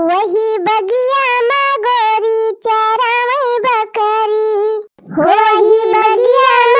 वही बगिया माँ गोरी वही बकरी वही बगिया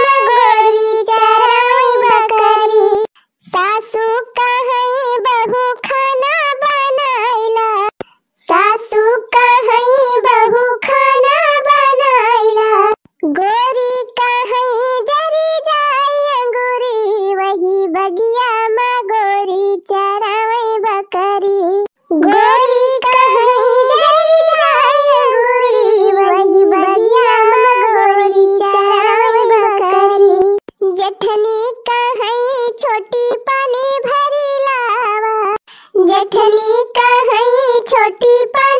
छोटी पानी भरी लावा जठनी कहीं छोटी पानी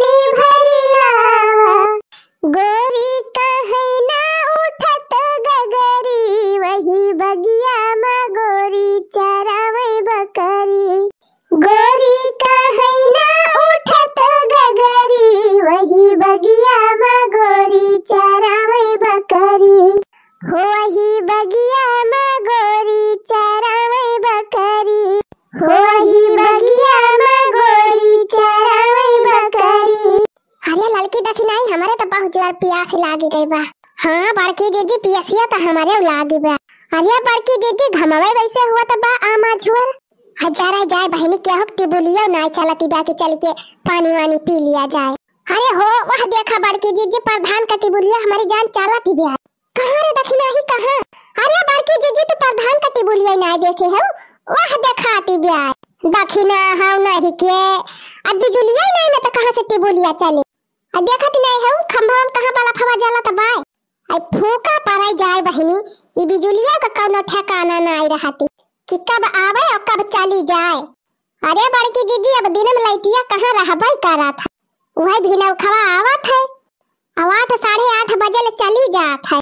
हाँ बड़की दीदी पियसिया त हमारे लागी बा अरे बड़की दीदी घमवे वैसे हुआ त बा आम आजुअर हजार जाए बहनी क्या हो टिबुलिया नाय चलती बा के चल के पानी वानी पी लिया जाए अरे हो वह देखा बड़की दीदी प्रधान का टिबुलिया हमारी जान चलती बा कहां रे देखी नहीं कहां अरे बड़की दीदी तो प्रधान का टिबुलिया ना देखे हो वह देखाती बा दखिना हाउ नहीं के अब बिजुलिया नहीं मैं तो कहां से टिबुलिया चले अब देखत तो नहीं हूं खंभा हम कहां फवा जाला त बाय आई फूका पराई जाय बहिनी ई बिजुलिया का कौनो ठिकाना ना आई रहती कि कब आवे और कब चली जाए अरे बड़की दीदी अब दिन में लइटिया कहां रहबई करा था वही खवा आवत है आवत आठ साढ़े आठ बजे ले चली जात है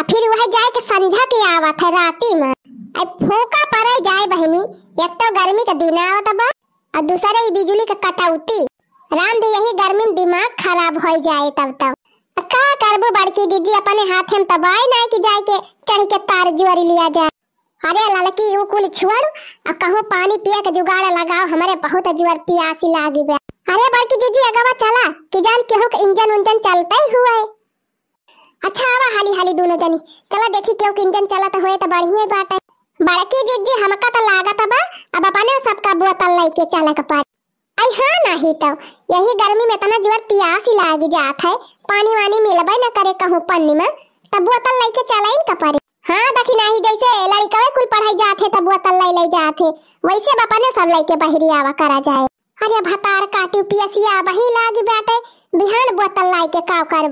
आ फिर वह जाए के संझा के आवत है राती में आई फूका पराई जाय बहिनी एक तो गर्मी का दिन आवत बा और दूसरा ई बिजली का कटौती राम यही गर्मी में दिमाग खराब हो जाए तब तब तो। का करबो बड़की दीदी अपने हाथ में तबाई ना कि जाए के चढ़ के तार जुआरी लिया जाए अरे लड़की यू कुल छुआड़ और कहो पानी पिए के जुगाड़ लगाओ हमारे बहुत अजुआर प्यासी लागी बे अरे बड़की दीदी अगवा चला कि जान केहू के इंजन उंजन चलते ही हुआ अच्छा आवा हाली हाली दोनों जनी चला देखी केहू के इंजन चला तो होए तो बढ़िया बात है बड़की दीदी हमका तो लागत बा अब अपने सबका बोतल लेके चले के पार आई हाँ नहीं तो यही गर्मी में तना तो जोर प्यास ही लागी जात है पानी वानी मिलबे न करे कहूँ पन्नी में तब बोतल लेके चला का पड़े हाँ देखी नहीं जैसे लड़का कुल पढ़ाई जात है तब बोतल ले ले है वैसे बापा ने सब लेके बहरी आवा करा जाए अरे भतार काटी पियसिया वही लागी बैठे बिहान बोतल लाई के काव कर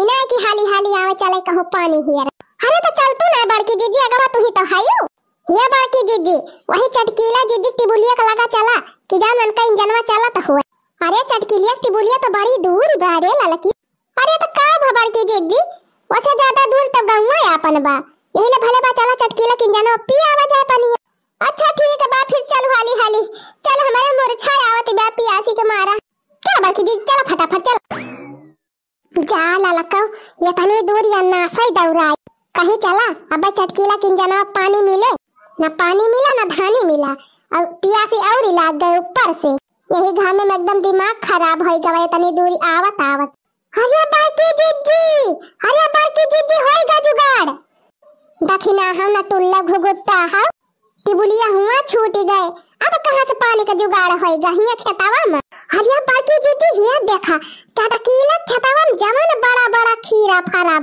इन्हें की हाली हाली आवे चले कहूँ पानी हियर अरे तो चल तू ना बड़की जीजी अगर तू ही तो हाई हो ये बड़की जीजी वही चटकीला जीजी टिबुलिया का लगा चला कि जान मन का इंजनवा चलत हुआ अरे चटकिलिया टिबुलिया तो बड़ी दूर बा रे ललकी अरे तो का भबर के जेठ जी वैसे ज्यादा दूर तो गांव में आपन बा यही ले भले बा चला चटकिला कि इंजनवा पी आवा जाए पानी अच्छा ठीक बा फिर चल हाली हाली चल हमारे मुरछा आवत बा पियासी के मारा क्या बाकी दी चल फटाफट चल जा ललका ये तनी दूर या ना सही दौरा कहीं चला अब चटकीला किन जाना पानी मिले ना पानी मिला ना धानी मिला और पियासी और लाग गए ऊपर से यही घाम में एकदम दिमाग खराब हो गए इतनी दूरी आवत आवत हरिया बाकी जीजी हरिया बाकी जीजी हो गया जुगाड़ दखिना हम ना टुल्ला घुगुत्ता हा टिबुलिया हुआ छूट गए अब कहां से पानी का जुगाड़ होय गा हिया खेतावा में हरिया बाकी जीजी हिया देखा कीला खेतावा में जमन बड़ा बड़ा खीरा फरा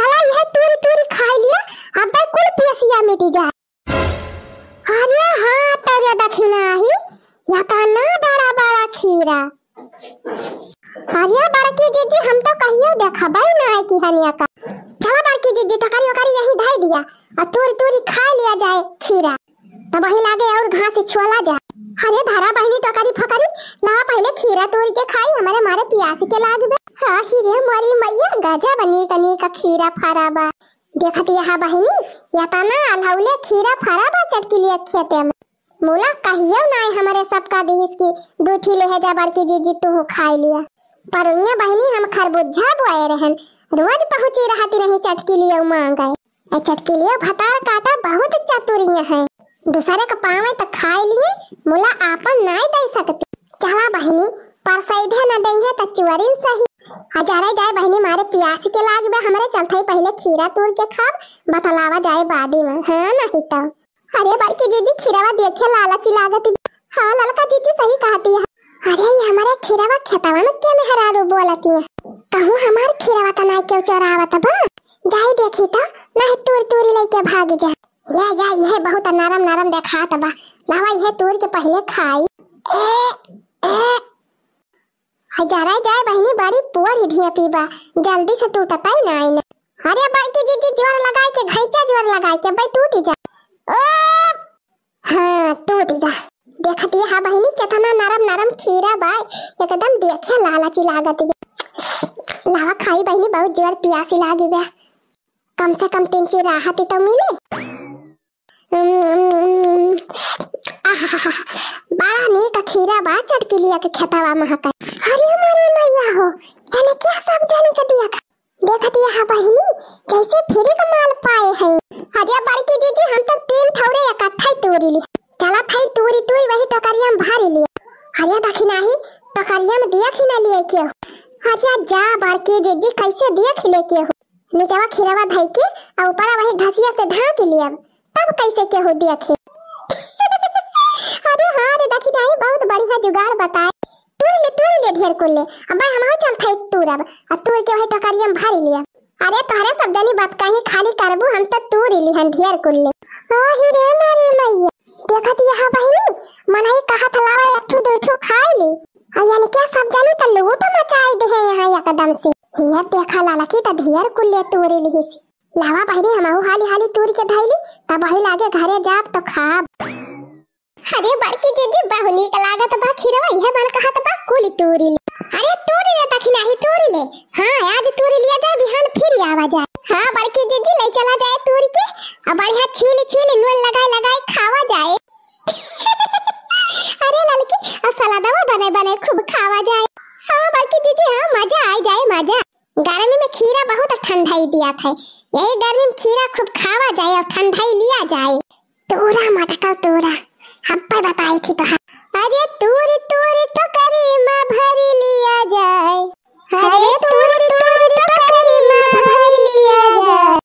चला यह तुरी तुरी खा लिया अब कुल पियसिया मिट जाए अरे हां करिया दखिनाही या तो ना बड़ा बड़ा खीरा हरिया बड़की जीजी हम तो कहियो देखा देखबै ना है कि हनिया का चला बड़की जीजी टकरी ओकरी यही धई दिया और तूरी तूरी खा लिया जाए खीरा तब वही लागे और घास छोला जाए अरे धारा बहनी टकरी फकरी ना पहले खीरा तोड़ के खाई हमारे मारे प्यास के लाग बे हां खीरे मरी मैया गजा बनी कनी का खीरा फराबा देखत यहां बहनी या तना तो अलहौले खीरा फराबा चटकी लिए खेते में मोला कहियो नाय हमारे सबका देश की दो ठी लहजा बार के जी तू हो खाई लिया पर उन्या बहनी हम खरबूजा बुआए रहन रोज पहुंची रहती रही चटकी लिए मांगाए चटकी लिए भतार काटा बहुत चतुरिया है दूसरे का पावे तो खाए लिए मोला आपन नाय दे सकती चला बहनी पर सैधे न दई है तो चुवरिन सही हजारे जाए बहनी मारे प्यास के लागबे बे हमरे चलते पहले खीरा तोड़ के खाब बतलावा जाए बादी में हाँ नहीं तो अरे बड़की जीजी खिरावा देखे लालची लागती हाँ ललका जीजी सही कहती है अरे ये हमारा खिरावा खेतावा में क्या में हरारू बोलती है कहूँ हमार खिरावा तो ना क्यों चोरावत बा जाई देखी तो ना तुर तूरी लेके भाग जा ये या ये बहुत नरम नरम देखात बा लावा ये तुर के पहले खाई ए ए हजारा जाए बहनी बड़ी पुअर ही धिया पीबा जल्दी से टूटता ही ना अरे बड़की जीजी जोर लगाए के घैचा जोर लगाए के भाई टूटी जा हाँ तो दीदा देखती हा बहिनी केतना नरम नरम खीरा बा एकदम देखे लालची लागत बे लावा खाई बहिनी बहुत जोर प्यासी लागी बे कम से कम तीन ची राहत तो मिले हम्म, बड़ा नीक खीरा बा चटकी लिया के खेतावा महका हरी हमारी मैया हो यानी क्या सब जाने का दिया देखती हा बहिनी जैसे फ्री का माल पाए हैं अदिया बारी की दीदी हम तो तीन थौरे इकट्ठा तोरी ली चला थाई तोरी तोरी वही टकरिया में भर ली अरे दखी नाही टकरिया में दिया खिना लिए के अच्छा जा बार की दीदी कैसे दिया खिले के हो निचवा खिरवा धई के और ऊपर वही घसिया से के लिया तब कैसे के हो दिया खे अरे हां रे दखी नाही बहुत बढ़िया जुगाड़ बताए तू ले तू ले ढेर को ले अब भाई हम हो चल थाई तू अब तू के वही टकरिया में भर लिया अरे तोहरे शब्दनी बात कहीं खाली करबू हम त तू रिली हन ढेर ले ओही रे मारे मैया देखा देखत तो यहां बहिनी मनाई कहत था लावा एक दो ठो खाए ली अया ने क्या सब जानी त लोगो तो मचाई दे है यहां एकदम से हियर देखा लाला की त तो ढेर ले तू रिली हिस लावा बहिनी हमहु हाली हाली तूर के धैली त वही लागे घरे जाब त तो खाब अरे बड़की दीदी बहुनी का लागत बा खिरवा यह मन कहत बा कुल तूरी दिया था यही गर्मी में खीरा खूब खावा जाए और ठंडाई लिया जाए तोरा मटका तोरा हम पर बताई थी तो अरे तूर तूर तो करी मां भर लिया जाए अरे तूर तूर तो करी मां भर लिया जाए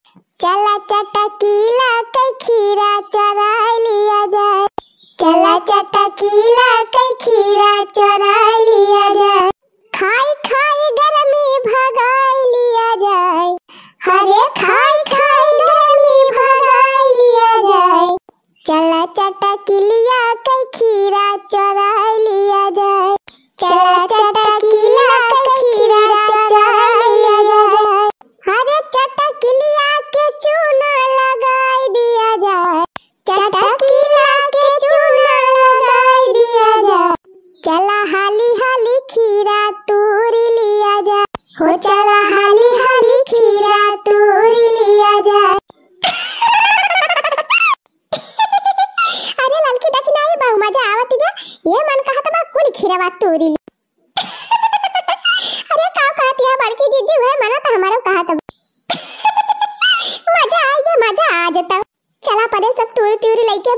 चला चटकीला के खीरा चरा लिया जाए चला चटकीला के खीरा चरा लिया da da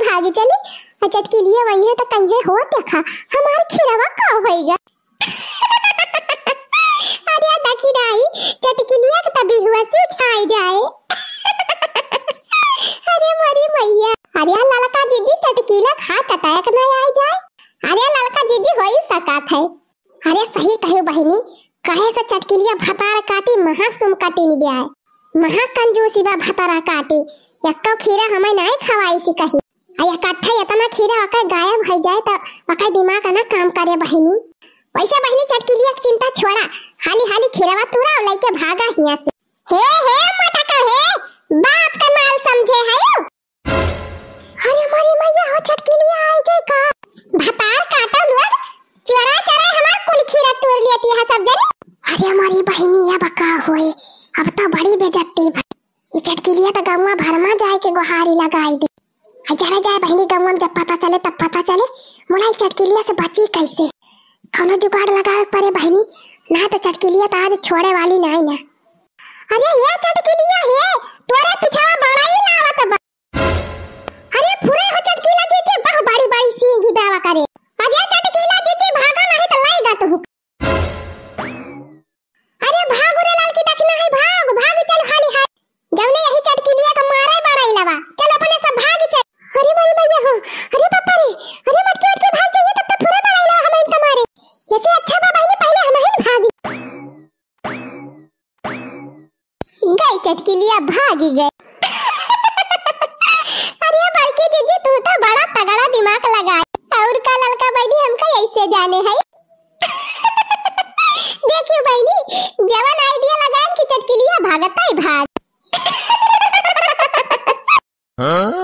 भागी चली अचट के लिए वही है तो कहीं हो देखा हमार खिरवा का होएगा अरे देखी राई चट के लिए तो तभी हुआ सी छाई जाए अरे मरी मैया अरे ललका दीदी चट के लिए खा कटाया तटक ना आ जाए अरे ललका दीदी होई सकात है अरे सही कहू बहिनी कहे से चट के लिए भतार काटी महासुम काटी नि ब्याए महा कंजूसी बा भतारा काटी यक्का खीरा हमें नहीं खवाई सी कही आ इकट्ठा इतना खीरा ओकर गायब हो जाए तो ओकर दिमाग ना काम करे बहिनी वैसे बहिनी चटकी लिए चिंता छोड़ा हाली हाली खीरावा तुरा और लेके भागा हियां से हे है बहनी गम जब पता चले तब पता चले मुलाई चटकिलिया से बची कैसे कौनो जुगाड़ लगा परे बहनी ना तो चटकिलिया तो आज छोड़े वाली नहीं ना अरे ये चटकिलिया है तोरे पीछा बड़ा ही ना आवत बा अरे पूरे हो चटकिला जी के बहु बड़ी बड़ी सींगी दावा करे अरे चटकिला जी के भागा नहीं तो लाएगा तू गए चटकी भाग ही गए अरे बड़के जीजी तू तो बड़ा तगड़ा दिमाग लगाए और का लड़का बहनी हमका ऐसे जाने है देखियो बहनी जवान आईडिया लगाए कि चटकी भागता ही भाग हां